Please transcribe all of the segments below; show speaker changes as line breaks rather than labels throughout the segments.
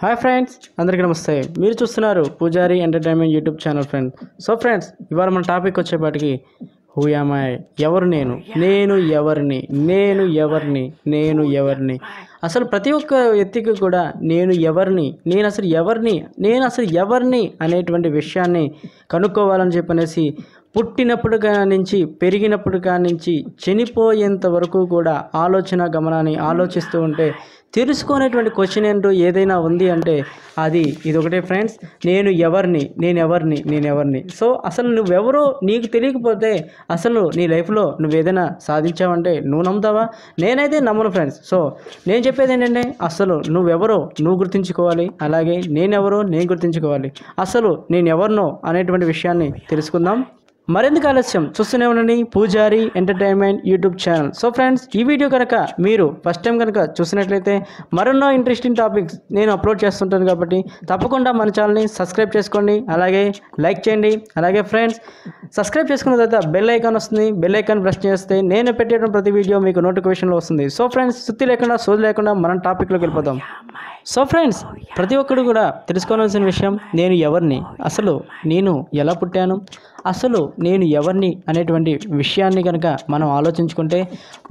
hi friends అందరికీ నమస్తే మీరు చూస్తున్నారు Pujari entertainment YouTube channel friend so friends ఇవాళ మన టాపిక్ వచ్చేపాటికి హూయామాయ్ ఎవరు నేను నేను ఎవరిని నేను ఎవరిని నేను ఎవరిని అసలు ప్రతి ఒక్క వ్యక్తికి కూడా నేను ఎవరిని నేను అసలు ఎవరిని నేను అసలు ఎవరిని అనేటువంటి విషయాన్ని కనుక్కోవాలని చెప్పనేసి పుట్టినప్పుడు నుంచి పెరిగినప్పుడు నుంచి చనిపోయేంత వరకు కూడా ఆలోచన గమనాన్ని ఆలోచిస్తూ ఉంటే తెలుసుకునేటువంటి క్వశ్చన్ ఏంటో ఏదైనా ఉంది అంటే అది ఇది ఒకటే ఫ్రెండ్స్ నేను ఎవరిని నేను ఎవరిని నేను ఎవరిని సో అసలు నువ్వెవరో నీకు తెలియకపోతే అసలు నీ లైఫ్లో నువ్వు ఏదైనా సాధించావంటే నువ్వు నమ్ముతావా నేనైతే నమ్మను ఫ్రెండ్స్ సో నేను చెప్పేది ఏంటంటే అసలు నువ్వెవరో నువ్వు గుర్తించుకోవాలి అలాగే నేనెవరో నేను గుర్తించుకోవాలి అసలు నేను ఎవరినో అనేటువంటి విషయాన్ని తెలుసుకుందాం మరెందుకు ఆలస్యం చూస్తూనే ఉండండి Pujari entertainment YouTube channel so friends ఈ వీడియో కనుక మీరు ఫస్ట్ టైం కనుక చూసినట్లయితే మరెన్నో ఇంట్రెస్టింగ్ టాపిక్స్ నేను అప్లోడ్ చేస్తుంటాను కాబట్టి తప్పకుండా మన ఛానల్ని సబ్స్క్రైబ్ చేసుకోండి అలాగే లైక్ చేయండి అలాగే ఫ్రెండ్స్ సబ్స్క్రైబ్ చేసుకున్న తర్వాత బెల్ ఐకాన్ వస్తుంది బెల్ ఐకాన్ ప్రెస్ చేస్తే నేను పెట్టేటువంటి ప్రతి వీడియో మీకు నోటిఫికేషన్లో వస్తుంది సో ఫ్రెండ్స్ సుత్తి లేకుండా సోది లేకుండా మనం టాపిక్లోకి వెళ్ళిపోతాం సో ఫ్రెండ్స్ ప్రతి ఒక్కరు కూడా తెలుసుకోవాల్సిన విషయం నేను ఎవరిని అసలు నేను ఎలా పుట్టాను అసలు నేను ఎవరిని అనేటువంటి విషయాన్ని కనుక మనం ఆలోచించుకుంటే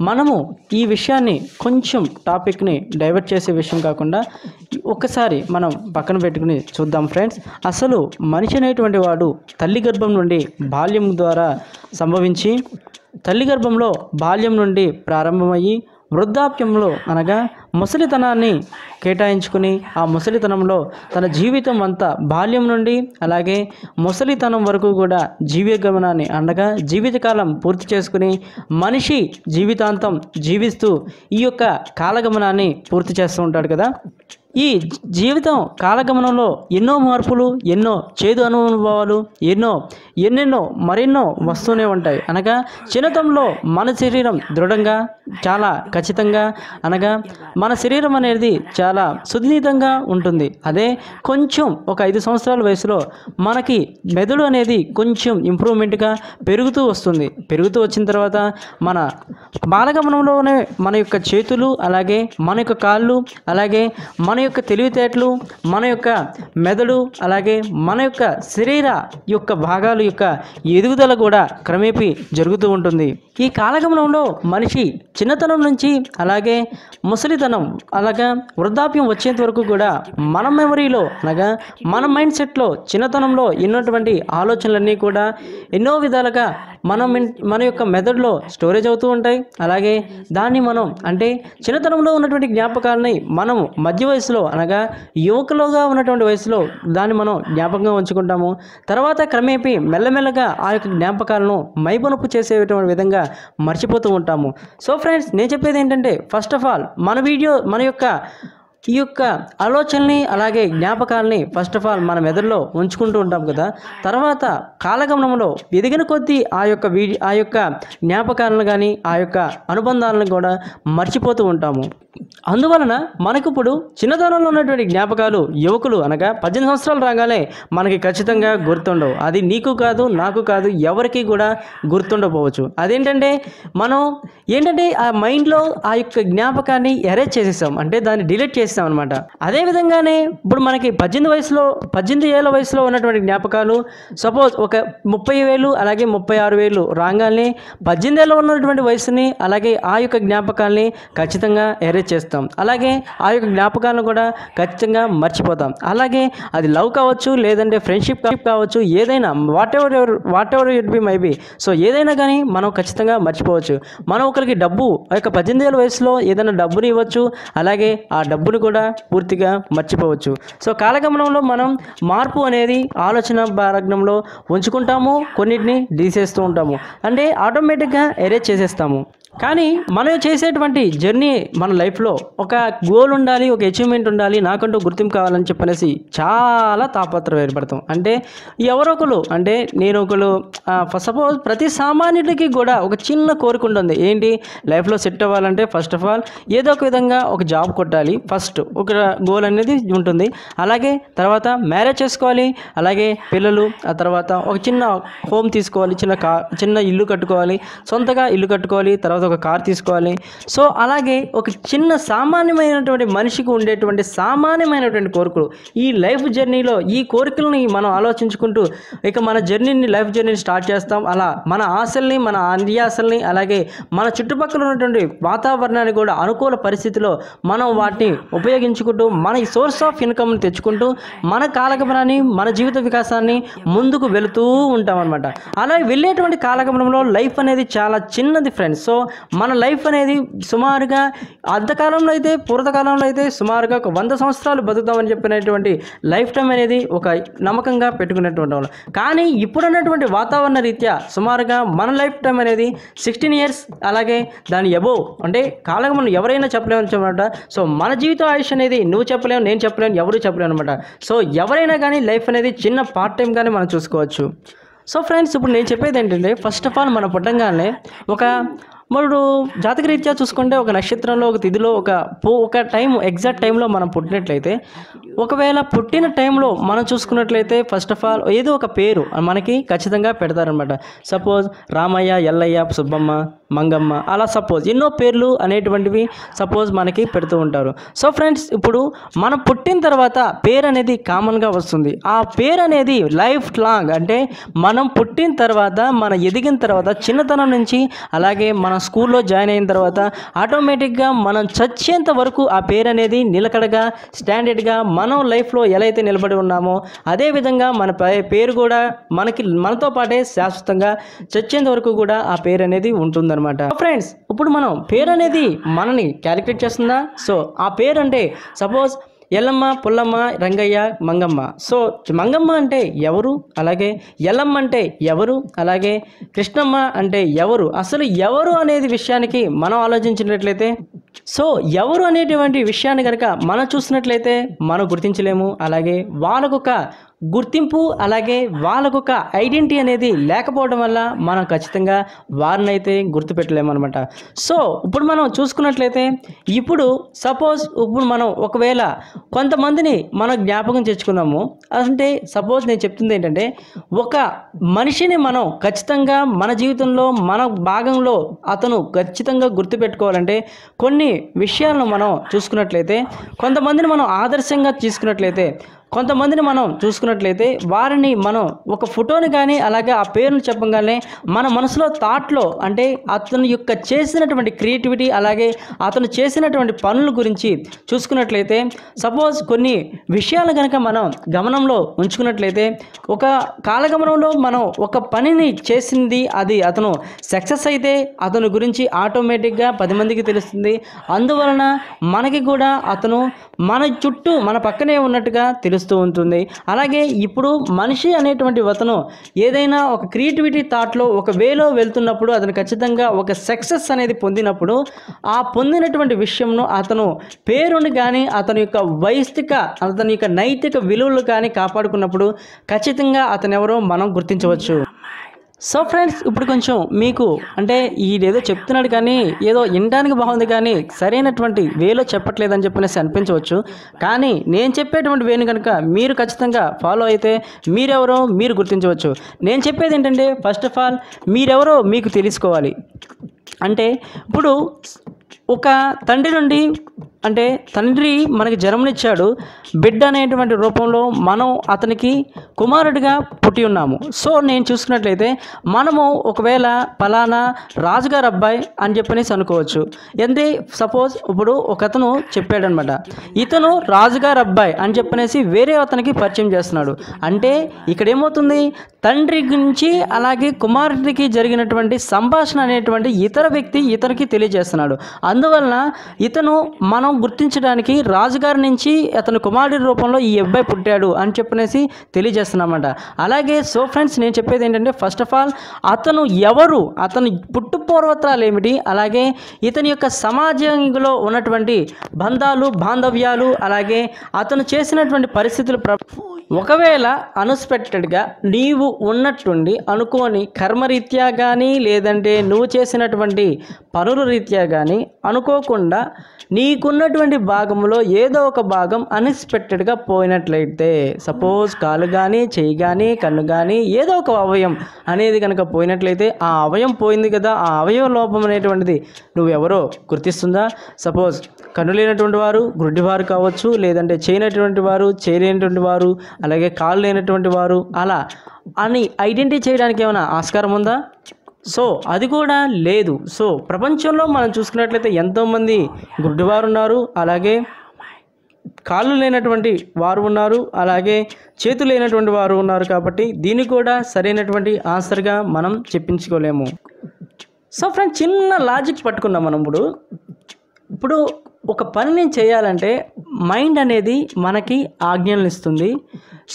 మనము ఈ విషయాన్ని కొంచెం టాపిక్ని డైవర్ట్ చేసే విషయం కాకుండా ఒక్కసారి మనం పక్కన పెట్టుకుని చూద్దాం ఫ్రెండ్స్ అసలు మనిషి అనేటువంటి వాడు తల్లి గర్భం నుండి బాల్యం ద్వారా సంభవించి తల్లి గర్భంలో బాల్యం నుండి ప్రారంభమయ్యి వృద్ధాప్యంలో అనగా ముసలితనాన్ని కేటాయించుకుని ఆ ముసలితనంలో తన జీవితం అంతా బాల్యం నుండి అలాగే ముసలితనం వరకు కూడా జీవగమనాన్ని అనగా జీవితకాలం పూర్తి చేసుకుని మనిషి జీవితాంతం జీవిస్తూ ఈ యొక్క కాలగమనాన్ని పూర్తి చేస్తూ ఉంటాడు కదా ఈ జీవితం కాలగమనంలో ఎన్నో మార్పులు ఎన్నో చేదు అనుభవాలు ఎన్నో ఎన్నెన్నో మరెన్నో వస్తూనే ఉంటాయి అనగా చిన్నతంలో మన శరీరం దృఢంగా చాలా ఖచ్చితంగా అనగా మన శరీరం అనేది చాలా సున్నితంగా ఉంటుంది అదే కొంచెం ఒక ఐదు సంవత్సరాల వయసులో మనకి మెదడు అనేది కొంచెం ఇంప్రూవ్మెంట్గా పెరుగుతూ వస్తుంది పెరుగుతూ వచ్చిన తర్వాత మన బాలగమనంలోనే మన యొక్క చేతులు అలాగే మన యొక్క కాళ్ళు అలాగే మన యొక్క తెలివితేటలు మన యొక్క మెదడు అలాగే మన యొక్క శరీర యొక్క భాగాలు యొక్క ఎదుగుదల కూడా క్రమేపీ జరుగుతూ ఉంటుంది ఈ కాలగమనంలో మనిషి చిన్నతనం నుంచి అలాగే ముసలితనం అలాగా వృద్ధాప్యం వచ్చేంత వరకు కూడా మన మెమరీలో అనగా మన మైండ్ సెట్లో చిన్నతనంలో ఎన్నటువంటి ఆలోచనలన్నీ కూడా ఎన్నో విధాలుగా మనం మన యొక్క మెదడులో స్టోరేజ్ అవుతూ ఉంటాయి అలాగే దాన్ని మనం అంటే చిన్నతనంలో ఉన్నటువంటి జ్ఞాపకాలని మనం మధ్య వయసులో వయసులో అనగా యువకులుగా ఉన్నటువంటి వయసులో దాన్ని మనం జ్ఞాపకంగా ఉంచుకుంటాము తర్వాత క్రమేపీ మెల్లమెల్లగా ఆ యొక్క జ్ఞాపకాలను మైబనుపు చేసేటువంటి విధంగా మర్చిపోతూ ఉంటాము సో ఫ్రెండ్స్ నేను చెప్పేది ఏంటంటే ఫస్ట్ ఆఫ్ ఆల్ మన వీడియో మన యొక్క ఈ యొక్క ఆలోచనని అలాగే జ్ఞాపకాలని ఫస్ట్ ఆఫ్ ఆల్ మన మెదడులో ఉంచుకుంటూ ఉంటాం కదా తర్వాత కాలగమనంలో ఎదిగిన కొద్దీ ఆ యొక్క వీడి ఆ యొక్క జ్ఞాపకాలను కానీ ఆ యొక్క అనుబంధాలను కూడా మర్చిపోతూ ఉంటాము అందువలన మనకిప్పుడు చిన్నతనంలో ఉన్నటువంటి జ్ఞాపకాలు యువకులు అనగా పద్దెనిమిది సంవత్సరాలు రాగానే మనకి ఖచ్చితంగా గుర్తుండవు అది నీకు కాదు నాకు కాదు ఎవరికి కూడా గుర్తుండకపోవచ్చు అదేంటంటే మనం ఏంటంటే ఆ మైండ్లో ఆ యొక్క జ్ఞాపకాన్ని ఎరేజ్ చేసేసాం అంటే దాన్ని డిలీట్ చేసాం అనమాట అదేవిధంగానే ఇప్పుడు మనకి పద్దెనిమిది వయసులో పద్దెనిమిది ఏళ్ళ వయసులో ఉన్నటువంటి జ్ఞాపకాలు సపోజ్ ఒక ముప్పై వేలు అలాగే ముప్పై ఆరు వేలు రాగానే పద్దెనిమిది ఏళ్ళలో ఉన్నటువంటి వయసుని అలాగే ఆ యొక్క జ్ఞాపకాల్ని ఖచ్చితంగా ఎరేజ్ చేస్తాం అలాగే ఆ యొక్క జ్ఞాపకాలను కూడా ఖచ్చితంగా మర్చిపోతాం అలాగే అది లవ్ కావచ్చు లేదంటే ఫ్రెండ్షిప్ కావచ్చు ఏదైనా whatever ever whatever it be maybe so ఏదైనా కానీ మనం ఖచ్చితంగా మర్చిపోవచ్చు మనం ఒకరికి డబ్బు ఆ యొక్క పద్దెనిమిది ఏళ్ళ వయసులో ఏదైనా డబ్బుని ఇవ్వచ్చు అలాగే ఆ డబ్బును కూడా పూర్తిగా మర్చిపోవచ్చు సో కాలగమనంలో మనం మార్పు అనేది ఆలోచన భారగ్నంలో ఉంచుకుంటాము కొన్నిటిని డీసేస్తూ ఉంటాము అంటే ఆటోమేటిక్గా ఎరేజ్ చేసేస్తాము కానీ మనం చేసేటువంటి జర్నీ మన లైఫ్లో ఒక గోల్ ఉండాలి ఒక అచీవ్మెంట్ ఉండాలి నాకంటూ గుర్తింపు కావాలని చెప్పనేసి చాలా తాపత్రం ఏర్పడతాం అంటే ఎవరొకరు అంటే నేను ఒకరు సపోజ్ ప్రతి సామాన్యుడికి కూడా ఒక చిన్న కోరిక ఉంటుంది ఏంటి లైఫ్లో సెట్ అవ్వాలంటే ఫస్ట్ ఆఫ్ ఆల్ ఏదో ఒక విధంగా ఒక జాబ్ కొట్టాలి ఫస్ట్ ఒక గోల్ అనేది ఉంటుంది అలాగే తర్వాత మ్యారేజ్ చేసుకోవాలి అలాగే పిల్లలు ఆ తర్వాత ఒక చిన్న హోమ్ తీసుకోవాలి చిన్న కా చిన్న ఇల్లు కట్టుకోవాలి సొంతగా ఇల్లు కట్టుకోవాలి తర్వాత ఒక కార్ తీసుకోవాలి సో అలాగే ఒక చిన్న సామాన్యమైనటువంటి మనిషికి ఉండేటువంటి సామాన్యమైనటువంటి కోరికలు ఈ లైఫ్ జర్నీలో ఈ కోరికలని మనం ఆలోచించుకుంటూ ఇక మన జర్నీని లైఫ్ జర్నీని స్టార్ట్ చేస్తాం అలా మన ఆశల్ని మన అంద్యాసల్ని అలాగే మన చుట్టుపక్కల ఉన్నటువంటి వాతావరణాన్ని కూడా అనుకూల పరిస్థితిలో మనం వాటిని ఉపయోగించుకుంటూ మన సోర్స్ ఆఫ్ ఇన్కమ్ని తెచ్చుకుంటూ మన కాలగమనాన్ని మన జీవిత వికాసాన్ని ముందుకు వెళుతూ ఉంటాం అనమాట అలా వెళ్ళేటువంటి కాలగమనంలో లైఫ్ అనేది చాలా చిన్నది ఫ్రెండ్స్ సో మన లైఫ్ అనేది సుమారుగా అర్ధకాలంలో అయితే పూర్తకాలంలో అయితే సుమారుగా ఒక వంద సంవత్సరాలు బతుకుతామని చెప్పినటువంటి లైఫ్ టైం అనేది ఒక నమ్మకంగా పెట్టుకునేటువంటి వాళ్ళు కానీ ఇప్పుడున్నటువంటి వాతావరణ రీత్యా సుమారుగా మన లైఫ్ టైం అనేది సిక్స్టీన్ ఇయర్స్ అలాగే దాని ఎబో అంటే కాలంగా మనం ఎవరైనా చెప్పలేము అనమాట సో మన జీవిత ఆయుష్ అనేది నువ్వు చెప్పలేము నేను చెప్పలేను ఎవరు చెప్పలేము అనమాట సో ఎవరైనా కానీ లైఫ్ అనేది చిన్న పార్ట్ టైం కానీ మనం చూసుకోవచ్చు సో ఫ్రెండ్స్ ఇప్పుడు నేను చెప్పేది ఏంటంటే ఫస్ట్ ఆఫ్ ఆల్ మనం పుట్టంగానే ఒక మరుడు జాతక రీత్యా చూసుకుంటే ఒక నక్షత్రంలో ఒక తిథిలో ఒక పో ఒక టైం ఎగ్జాక్ట్ టైంలో మనం పుట్టినట్లయితే ఒకవేళ పుట్టిన టైంలో మనం చూసుకున్నట్లయితే ఫస్ట్ ఆఫ్ ఆల్ ఏదో ఒక పేరు మనకి ఖచ్చితంగా పెడతారనమాట సపోజ్ రామయ్య ఎల్లయ్య సుబ్బమ్మ మంగమ్మ అలా సపోజ్ ఎన్నో పేర్లు అనేటువంటివి సపోజ్ మనకి పెడుతూ ఉంటారు సో ఫ్రెండ్స్ ఇప్పుడు మనం పుట్టిన తర్వాత పేరు అనేది కామన్గా వస్తుంది ఆ పేరు అనేది లైఫ్ లాంగ్ అంటే మనం పుట్టిన తర్వాత మన ఎదిగిన తర్వాత చిన్నతనం నుంచి అలాగే మన స్కూల్లో జాయిన్ అయిన తర్వాత ఆటోమేటిక్గా మనం చచ్చేంత వరకు ఆ పేరు అనేది నిలకడగా స్టాండర్డ్గా మనం లైఫ్లో ఎలా అయితే నిలబడి ఉన్నామో అదేవిధంగా మన పేరు కూడా మనకి మనతో పాటే శాశ్వతంగా చచ్చేంత వరకు కూడా ఆ పేరు అనేది ఉంటుంది అనమాట ఫ్రెండ్స్ ఇప్పుడు మనం పేరు అనేది మనని క్యాలిక్యులేట్ చేస్తుందా సో ఆ పేరు అంటే సపోజ్ ఎల్లమ్మ పుల్లమ్మ రంగయ్య మంగమ్మ సో మంగమ్మ అంటే ఎవరు అలాగే ఎల్లమ్మ అంటే ఎవరు అలాగే కృష్ణమ్మ అంటే ఎవరు అసలు ఎవరు అనేది విషయానికి మనం ఆలోచించినట్లయితే సో ఎవరు అనేటువంటి విషయాన్ని కనుక మనం చూసినట్లయితే మనం గుర్తించలేము అలాగే వాళ్ళకొక గుర్తింపు అలాగే వాళ్ళకొక ఐడెంటిటీ అనేది లేకపోవడం వల్ల మనం ఖచ్చితంగా వారిని అయితే అనమాట సో ఇప్పుడు మనం చూసుకున్నట్లయితే ఇప్పుడు సపోజ్ ఇప్పుడు మనం ఒకవేళ కొంతమందిని మనం జ్ఞాపకం తెచ్చుకున్నాము అంటే సపోజ్ నేను చెప్తుంది ఏంటంటే ఒక మనిషిని మనం ఖచ్చితంగా మన జీవితంలో మన భాగంలో అతను ఖచ్చితంగా గుర్తుపెట్టుకోవాలంటే కొన్ని కొన్ని విషయాలను మనం చూసుకున్నట్లయితే కొంతమందిని మనం ఆదర్శంగా తీసుకున్నట్లయితే కొంతమందిని మనం చూసుకున్నట్లయితే వారిని మనం ఒక ఫోటోని కానీ అలాగే ఆ పేరును చెప్పగానే మన మనసులో థాట్లో అంటే అతని యొక్క చేసినటువంటి క్రియేటివిటీ అలాగే అతను చేసినటువంటి పనుల గురించి చూసుకున్నట్లయితే సపోజ్ కొన్ని విషయాలు కనుక మనం గమనంలో ఉంచుకున్నట్లయితే ఒక కాలగమనంలో మనం ఒక పనిని చేసింది అది అతను సక్సెస్ అయితే అతని గురించి ఆటోమేటిక్గా పది మందికి తెలుస్తుంది అందువలన మనకి కూడా అతను మన చుట్టూ మన పక్కనే ఉన్నట్టుగా తెలుస్తుంది తెలుస్తూ ఉంటుంది అలాగే ఇప్పుడు మనిషి అనేటువంటి అతను ఏదైనా ఒక క్రియేటివిటీ థాట్లో ఒక వేలో వెళ్తున్నప్పుడు అతను ఖచ్చితంగా ఒక సక్సెస్ అనేది పొందినప్పుడు ఆ పొందినటువంటి విషయంను అతను పేరును కానీ అతని యొక్క వైస్తిక అతని యొక్క నైతిక విలువలు కానీ కాపాడుకున్నప్పుడు ఖచ్చితంగా అతనెవరో మనం గుర్తించవచ్చు సో ఫ్రెండ్స్ ఇప్పుడు కొంచెం మీకు అంటే ఈడేదో చెప్తున్నాడు కానీ ఏదో వినడానికి బాగుంది కానీ సరైనటువంటి వేలో చెప్పట్లేదని చెప్పనేసి అనిపించవచ్చు కానీ నేను చెప్పేటువంటి వేను కనుక మీరు ఖచ్చితంగా ఫాలో అయితే మీరెవరో మీరు గుర్తించవచ్చు నేను చెప్పేది ఏంటంటే ఫస్ట్ ఆఫ్ ఆల్ మీరెవరో మీకు తెలుసుకోవాలి అంటే ఇప్పుడు ఒక తండ్రి నుండి అంటే తండ్రి మనకి జన్మనిచ్చాడు బిడ్డ అనేటువంటి రూపంలో మనం అతనికి కుమారుడిగా పుట్టి ఉన్నాము సో నేను చూసుకున్నట్లయితే మనము ఒకవేళ ఫలానా రాజుగారు అబ్బాయి అని చెప్పనేసి అనుకోవచ్చు అంటే సపోజ్ ఇప్పుడు ఒక అతను చెప్పాడనమాట ఇతను రాజుగారు అబ్బాయి అని చెప్పనేసి వేరే అతనికి పరిచయం చేస్తున్నాడు అంటే ఇక్కడ ఏమవుతుంది తండ్రి గురించి అలాగే కుమారుడికి జరిగినటువంటి సంభాషణ అనేటువంటి ఇతర వ్యక్తి ఇతనికి తెలియజేస్తున్నాడు అందువలన ఇతను మనం గుర్తించడానికి రాజుగారి నుంచి అతను కుమారుడి రూపంలో ఈ అబ్బాయి పుట్టాడు అని చెప్పనేసి తెలియజేస్తున్నామంట అలాగే సో ఫ్రెండ్స్ నేను చెప్పేది ఏంటంటే ఫస్ట్ ఆఫ్ ఆల్ అతను ఎవరు అతను పుట్టు పూర్వత్రాలు ఏమిటి అలాగే ఇతని యొక్క సమాజంలో ఉన్నటువంటి బంధాలు బాంధవ్యాలు అలాగే అతను చేసినటువంటి పరిస్థితులు ప్ర ఒకవేళ అన్ఎక్స్పెక్టెడ్గా నీవు ఉన్నట్టుండి అనుకోని కర్మరీత్యా కానీ లేదంటే నువ్వు చేసినటువంటి పనుల రీత్యా కానీ అనుకోకుండా నీకున్నటువంటి భాగంలో ఏదో ఒక భాగం అన్ఎక్స్పెక్టెడ్గా పోయినట్లయితే సపోజ్ కాలు కానీ చెయ్యి కానీ కన్ను కానీ ఏదో ఒక అవయం అనేది కనుక పోయినట్లయితే ఆ అవయం పోయింది కదా ఆ అవయవ లోపం అనేటువంటిది నువ్వెవరో గుర్తిస్తుందా సపోజ్ కన్ను లేనటువంటి వారు గుడ్డివారు కావచ్చు లేదంటే చేయనటువంటి వారు చేయలేనటువంటి వారు అలాగే కాళ్ళు లేనటువంటి వారు అలా అని ఐడెంటిఫై చేయడానికి ఏమైనా ఆస్కారం ఉందా సో అది కూడా లేదు సో ప్రపంచంలో మనం చూసుకున్నట్లయితే ఎంతోమంది గుడ్డివారు ఉన్నారు అలాగే కాళ్ళు లేనటువంటి వారు ఉన్నారు అలాగే చేతులు లేనటువంటి వారు ఉన్నారు కాబట్టి దీన్ని కూడా సరైనటువంటి ఆన్సర్గా మనం చెప్పించుకోలేము సో ఫ్రెండ్స్ చిన్న లాజిక్ పట్టుకున్నాం మనం ఇప్పుడు ఇప్పుడు ఒక పని నేను చేయాలంటే మైండ్ అనేది మనకి ఆజ్ఞలు ఇస్తుంది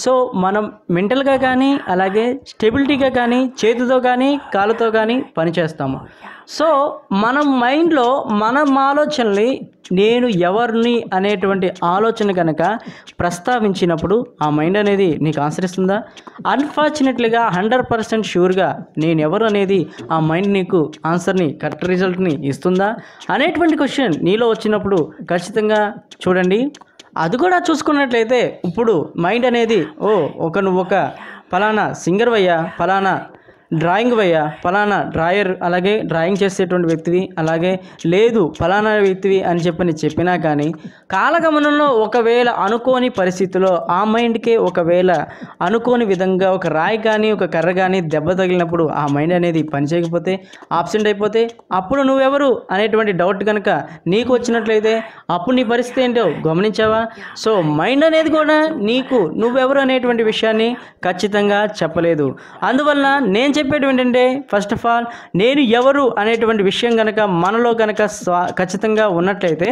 సో మనం మెంటల్గా కానీ అలాగే స్టెబిలిటీగా కానీ చేతితో కానీ కాలుతో కానీ పనిచేస్తాము సో మన మైండ్లో మన ఆలోచనల్ని నేను ఎవరిని అనేటువంటి ఆలోచన కనుక ప్రస్తావించినప్పుడు ఆ మైండ్ అనేది నీకు ఆన్సర్ ఇస్తుందా అన్ఫార్చునేట్లీగా హండ్రెడ్ పర్సెంట్ ష్యూర్గా నేను ఎవరు అనేది ఆ మైండ్ నీకు ఆన్సర్ని కరెక్ట్ రిజల్ట్ని ఇస్తుందా అనేటువంటి క్వశ్చన్ నీలో వచ్చినప్పుడు ఖచ్చితంగా చూడండి అది కూడా చూసుకున్నట్లయితే ఇప్పుడు మైండ్ అనేది ఓ ఒక నువ్వు ఒక ఫలానా సింగర్ అయ్యా ఫలానా డ్రాయింగ్ వయ్య ఫలానా డ్రాయర్ అలాగే డ్రాయింగ్ చేసేటువంటి వ్యక్తివి అలాగే లేదు ఫలానా వ్యక్తివి అని చెప్పని చెప్పినా కానీ కాలగమనంలో ఒకవేళ అనుకోని పరిస్థితిలో ఆ మైండ్కే ఒకవేళ అనుకోని విధంగా ఒక రాయి కానీ ఒక కర్ర కానీ దెబ్బ తగిలినప్పుడు ఆ మైండ్ అనేది పనిచేయకపోతే ఆబ్సెంట్ అయిపోతే అప్పుడు నువ్వెవరు అనేటువంటి డౌట్ కనుక నీకు వచ్చినట్లయితే అప్పుడు నీ పరిస్థితి ఏంటో గమనించావా సో మైండ్ అనేది కూడా నీకు నువ్వెవరు అనేటువంటి విషయాన్ని ఖచ్చితంగా చెప్పలేదు అందువల్ల నేను చెప్పేది ఏంటంటే ఫస్ట్ ఆఫ్ ఆల్ నేను ఎవరు అనేటువంటి విషయం కనుక మనలో కనుక ఖచ్చితంగా ఉన్నట్లయితే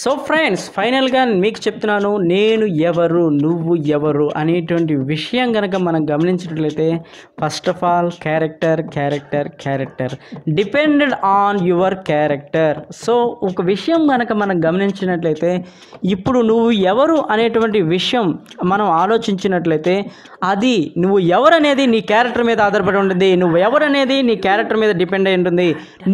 సో ఫ్రెండ్స్ ఫైనల్గా మీకు చెప్తున్నాను నేను ఎవరు నువ్వు ఎవరు అనేటువంటి విషయం కనుక మనం గమనించినట్లయితే first of all character character character depended on your character so ఒక విషయం కనుక మనం గమనించినట్లయితే ఇప్పుడు నువ్వు ఎవరు అనేటువంటి విషయం మనం ఆలోచించినట్లయితే అది నువ్వు ఎవరు అనేది నీ క్యారెక్టర్ మీద ఆధారపడి ఉండదు ఉంటుంది నువ్వు ఎవరు అనేది నీ క్యారెక్టర్ మీద డిపెండ్ అయి ఉంటుంది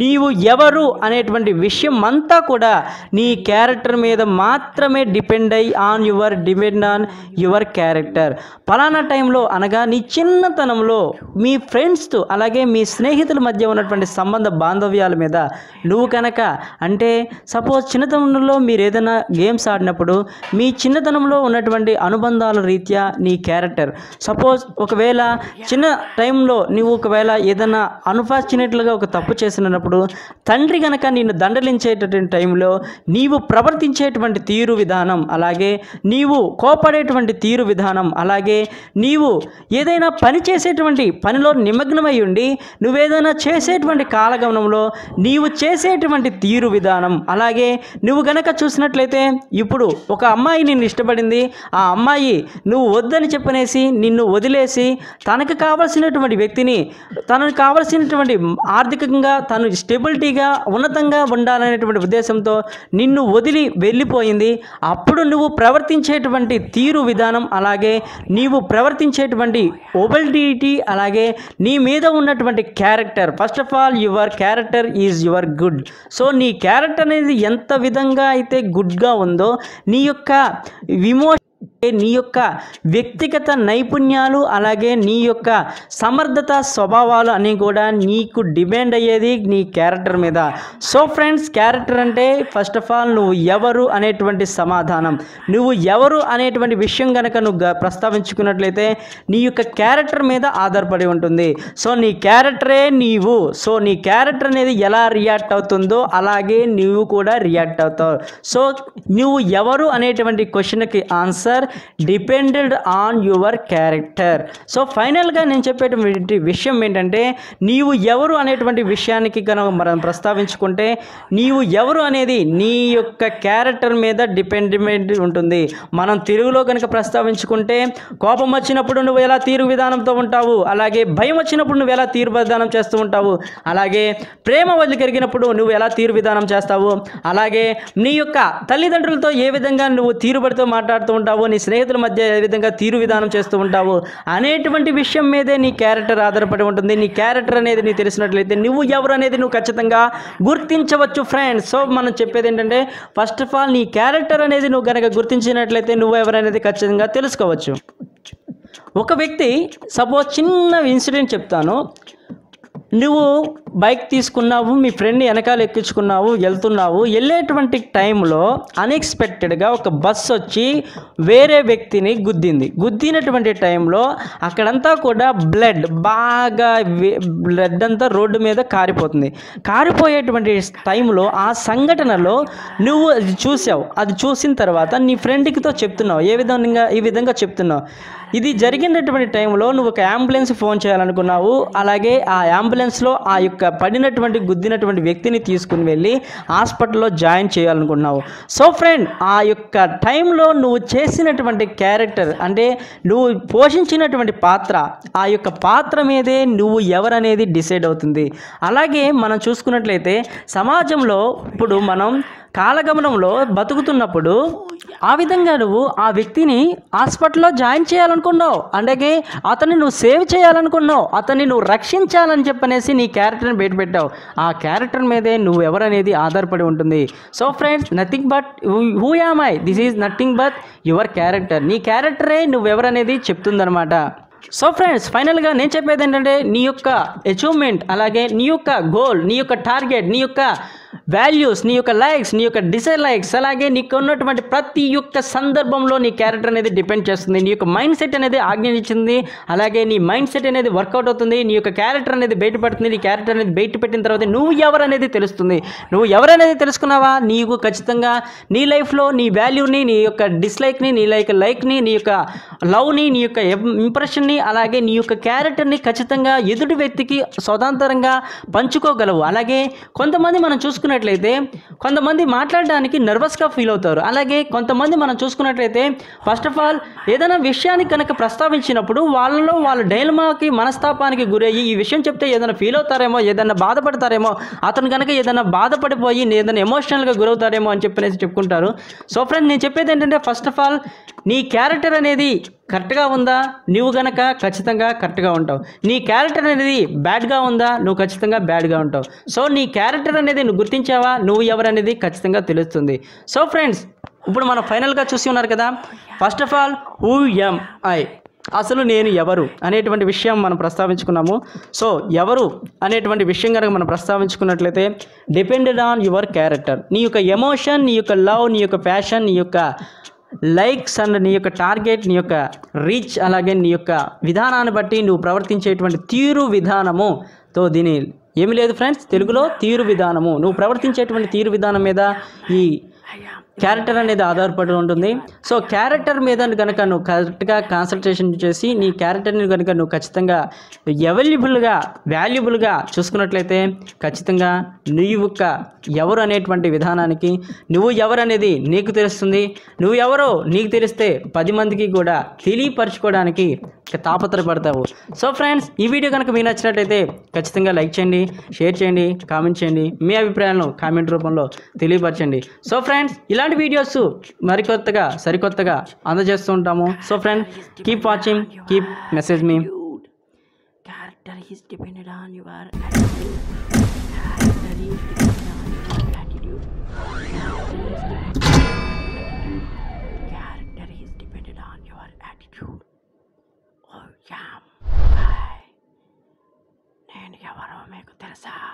నీవు ఎవరు అనేటువంటి విషయం అంతా కూడా నీ క్యారెక్టర్ మీద మాత్రమే డిపెండ్ అయి on your depend on your character ఫలానా టైంలో అనగా నీ చిన్నతనంలో మీ ఫ్రెండ్స్తో అలాగే మీ స్నేహితుల మధ్య ఉన్నటువంటి సంబంధ బాంధవ్యాల మీద నువ్వు కనుక అంటే సపోజ్ చిన్నతనంలో మీరు ఏదైనా గేమ్స్ ఆడినప్పుడు మీ చిన్నతనంలో ఉన్నటువంటి అనుబంధాల రీత్యా నీ క్యారెక్టర్ సపోజ్ ఒకవేళ చిన్న టైంలో నీ నువ్వు ఒకవేళ ఏదైనా అన్ఫార్చునేట్లుగా ఒక తప్పు చేసినప్పుడు తండ్రి గనక నిన్ను దండలించేటటువంటి టైంలో నీవు ప్రవర్తించేటువంటి తీరు విధానం అలాగే నీవు కోపడేటువంటి తీరు విధానం అలాగే నీవు ఏదైనా పని చేసేటువంటి పనిలో నిమగ్నమై ఉండి నువ్వేదైనా చేసేటువంటి కాలగమనంలో నీవు చేసేటువంటి తీరు విధానం అలాగే నువ్వు గనక చూసినట్లయితే ఇప్పుడు ఒక అమ్మాయి నిన్ను ఇష్టపడింది ఆ అమ్మాయి నువ్వు వద్దని చెప్పనేసి నిన్ను వదిలేసి తనకు కావలసినటువంటి వ్యక్తిని చేసుకుని తనకు కావలసినటువంటి ఆర్థికంగా తను స్టెబిలిటీగా ఉన్నతంగా ఉండాలనేటువంటి ఉద్దేశంతో నిన్ను వదిలి వెళ్ళిపోయింది అప్పుడు నువ్వు ప్రవర్తించేటువంటి తీరు విధానం అలాగే నీవు ప్రవర్తించేటువంటి ఒబిలిటీ అలాగే నీ మీద ఉన్నటువంటి character first of all your character is your good so నీ క్యారెక్టర్ అనేది ఎంత విధంగా అయితే గుడ్గా ఉందో నీ యొక్క విమోషన్ నీ యొక్క వ్యక్తిగత నైపుణ్యాలు అలాగే నీ యొక్క సమర్థత స్వభావాలు అని కూడా నీకు డిమాండ్ అయ్యేది నీ క్యారెక్టర్ మీద సో ఫ్రెండ్స్ క్యారెక్టర్ అంటే ఫస్ట్ ఆఫ్ ఆల్ నువ్వు ఎవరు అనేటువంటి సమాధానం నువ్వు ఎవరు అనేటువంటి విషయం కనుక నువ్వు ప్రస్తావించుకున్నట్లయితే నీ యొక్క క్యారెక్టర్ మీద ఆధారపడి ఉంటుంది సో నీ క్యారెక్టరే నీవు సో నీ క్యారెక్టర్ అనేది ఎలా రియాక్ట్ అవుతుందో అలాగే నువ్వు కూడా రియాక్ట్ అవుతావు సో నువ్వు ఎవరు అనేటువంటి క్వశ్చన్కి answer depended on your character so ఫైనల్గా నేను చెప్పేటువంటి విషయం ఏంటంటే నీవు ఎవరు అనేటువంటి విషయానికి కనుక మనం ప్రస్తావించుకుంటే నీవు ఎవరు అనేది నీ యొక్క క్యారెక్టర్ మీద డిపెండెంట్ ఉంటుంది మనం తెలుగులో కనుక ప్రస్తావించుకుంటే కోపం వచ్చినప్పుడు నువ్వు ఎలా తీరు విధానంతో ఉంటావు అలాగే భయం వచ్చినప్పుడు నువ్వు ఎలా తీరు విధానం చేస్తూ ఉంటావు అలాగే ప్రేమ వదిలి కలిగినప్పుడు నువ్వు ఎలా తీరు విధానం చేస్తావు అలాగే నీ యొక్క తల్లిదండ్రులతో ఏ విధంగా నువ్వు తీరుబడితో మాట్లాడుతూ ఉంటావు నీ స్నేహితుల మధ్య ఏ విధంగా తీరు విధానం చేస్తూ ఉంటావు అనేటువంటి విషయం మీదే నీ క్యారెక్టర్ ఆధారపడి ఉంటుంది నీ క్యారెక్టర్ అనేది నీకు తెలిసినట్లయితే నువ్వు ఎవరు అనేది నువ్వు ఖచ్చితంగా గుర్తించవచ్చు ఫ్రెండ్స్ సో మనం చెప్పేది ఏంటంటే ఫస్ట్ ఆఫ్ ఆల్ నీ క్యారెక్టర్ అనేది నువ్వు కనుక గుర్తించినట్లయితే నువ్వు ఎవరనేది ఖచ్చితంగా తెలుసుకోవచ్చు ఒక వ్యక్తి సపోజ్ చిన్న ఇన్సిడెంట్ చెప్తాను నువ్వు బైక్ తీసుకున్నావు మీ ఫ్రెండ్ని వెనకాల ఎక్కించుకున్నావు వెళ్తున్నావు వెళ్ళేటువంటి టైంలో అన్ఎక్స్పెక్టెడ్గా ఒక బస్సు వచ్చి వేరే వ్యక్తిని గుద్దింది గుద్దినటువంటి టైంలో అక్కడంతా కూడా బ్లడ్ బాగా బ్లడ్ అంతా రోడ్డు మీద కారిపోతుంది కారిపోయేటువంటి టైంలో ఆ సంఘటనలో నువ్వు అది చూసావు అది చూసిన తర్వాత నీ ఫ్రెండ్కితో చెప్తున్నావు ఏ విధంగా ఈ విధంగా చెప్తున్నావు ఇది జరిగినటువంటి టైంలో నువ్వు ఒక అంబులెన్స్ ఫోన్ చేయాలనుకున్నావు అలాగే ఆ అంబులెన్స్లో ఆ యొక్క పడినటువంటి గుద్దినటువంటి వ్యక్తిని తీసుకుని వెళ్ళి హాస్పిటల్లో జాయిన్ చేయాలనుకున్నావు సో ఫ్రెండ్ ఆ యొక్క టైంలో నువ్వు చేసినటువంటి క్యారెక్టర్ అంటే నువ్వు పోషించినటువంటి పాత్ర ఆ యొక్క పాత్ర మీదే నువ్వు ఎవరనేది డిసైడ్ అవుతుంది అలాగే మనం చూసుకున్నట్లయితే సమాజంలో ఇప్పుడు మనం కాలగమనంలో బతుకుతున్నప్పుడు ఆ విధంగా నువ్వు ఆ వ్యక్తిని హాస్పిటల్లో జాయిన్ చేయాలనుకున్నావు అలాగే అతన్ని నువ్వు సేవ్ చేయాలనుకున్నావు అతన్ని నువ్వు రక్షించాలని చెప్పనేసి నీ క్యారెక్టర్ని బయట పెట్టావు ఆ క్యారెక్టర్ మీదే నువ్వు ఎవరనేది ఆధారపడి ఉంటుంది so friends nothing but who am I this is nothing but your character నీ క్యారెక్టరే ఎవరనేది చెప్తుందనమాట సో ఫ్రెండ్స్ ఫైనల్గా నేను చెప్పేది ఏంటంటే నీ యొక్క అచీవ్మెంట్ అలాగే నీ యొక్క గోల్ నీ యొక్క టార్గెట్ నీ యొక్క వాల్యూస్ నీ యొక్క లైక్స్ నీ యొక్క డిసైర్ లైక్స్ అలాగే నీకు ఉన్నటువంటి ప్రతి యొక్క సందర్భంలో నీ క్యారెక్టర్ అనేది డిపెండ్ చేస్తుంది నీ యొక్క మైండ్ సెట్ అనేది ఆజ్ఞానించింది అలాగే నీ మైండ్ సెట్ అనేది వర్కౌట్ అవుతుంది నీ యొక్క క్యారెక్టర్ అనేది బయటపడుతుంది నీ క్యారెక్టర్ అనేది బయట పెట్టిన తర్వాత నువ్వు ఎవరనేది తెలుస్తుంది నువ్వు ఎవరనేది తెలుసుకున్నావా నీకు ఖచ్చితంగా నీ లైఫ్లో నీ వాల్యూని నీ యొక్క డిస్లైక్ని నీ లైక్ లైక్ని నీ యొక్క లవ్ని నీ యొక్క ఇంప్రెషన్ని అలాగే నీ యొక్క క్యారెక్టర్ని ఖచ్చితంగా ఎదుటి వ్యక్తికి స్వతంత్రంగా పంచుకోగలవు అలాగే కొంతమంది మనం చూసుకున్న చూసుకున్నట్లయితే కొంతమంది మాట్లాడడానికి నర్వస్గా ఫీల్ అవుతారు అలాగే కొంతమంది మనం చూసుకున్నట్లయితే ఫస్ట్ ఆఫ్ ఆల్ ఏదైనా విషయాన్ని కనుక ప్రస్తావించినప్పుడు వాళ్ళలో వాళ్ళ డైలమాకి మనస్తాపానికి గురయ్యి ఈ విషయం చెప్తే ఏదైనా ఫీల్ అవుతారేమో ఏదైనా బాధపడతారేమో అతను కనుక ఏదైనా బాధపడిపోయి ఏదైనా ఎమోషనల్గా గురవుతారేమో అని చెప్పి చెప్పుకుంటారు సో ఫ్రెండ్ నేను చెప్పేది ఏంటంటే ఫస్ట్ ఆఫ్ ఆల్ నీ క్యారెక్టర్ అనేది కరెక్ట్గా ఉందా నువ్వు గనక ఖచ్చితంగా కరెక్ట్గా ఉంటావు నీ క్యారెక్టర్ అనేది బ్యాడ్గా ఉందా నువ్వు ఖచ్చితంగా బ్యాడ్గా ఉంటావు సో నీ క్యారెక్టర్ అనేది నువ్వు గుర్తించావా నువ్వు ఎవరనేది ఖచ్చితంగా తెలుస్తుంది సో ఫ్రెండ్స్ ఇప్పుడు మనం ఫైనల్గా చూసి ఉన్నారు కదా ఫస్ట్ ఆఫ్ ఆల్ ఐ అసలు నేను ఎవరు అనేటువంటి విషయం మనం ప్రస్తావించుకున్నాము సో ఎవరు అనేటువంటి విషయం కనుక మనం ప్రస్తావించుకున్నట్లయితే డిపెండెడ్ ఆన్ యువర్ క్యారెక్టర్ నీ యొక్క ఎమోషన్ నీ యొక్క లవ్ నీ యొక్క ప్యాషన్ నీ యొక్క లైక్స్ అండ్ నీ యొక్క టార్గెట్ నీ యొక్క రీచ్ అలాగే నీ యొక్క విధానాన్ని బట్టి నువ్వు ప్రవర్తించేటువంటి తీరు విధానము తో దీని ఏమి లేదు ఫ్రెండ్స్ తెలుగులో తీరు విధానము నువ్వు ప్రవర్తించేటువంటి తీరు విధానం మీద ఈ క్యారెక్టర్ అనేది ఆధారపడి ఉంటుంది సో క్యారెక్టర్ మీద కనుక నువ్వు కరెక్ట్గా కాన్సన్ట్రేషన్ చేసి నీ క్యారెక్టర్ని కనుక నువ్వు ఖచ్చితంగా అవైలబుల్గా వాల్యుబుల్గా చూసుకున్నట్లయితే ఖచ్చితంగా నువ్వు ఎవరు అనేటువంటి విధానానికి నువ్వు ఎవరనేది నీకు తెలుస్తుంది నువ్వు ఎవరో నీకు తెలిస్తే పది మందికి కూడా తెలియపరచుకోవడానికి తాపత్రపడతావు సో ఫ్రెండ్స్ ఈ వీడియో కనుక మీకు నచ్చినట్లయితే ఖచ్చితంగా లైక్ చేయండి షేర్ చేయండి కామెంట్ చేయండి మీ అభిప్రాయాలను కామెంట్ రూపంలో తెలియపరచండి సో ఫ్రెండ్స్ ఇలాంటి ఇలాంటి వీడియోస్ మరికొత్తగా సరికొత్తగా అందజేస్తూ ఉంటాము so friend keep watching keep message మీ character he's depended on your character he's depended on your attitude నేను ఎవరో మీకు తెలుసా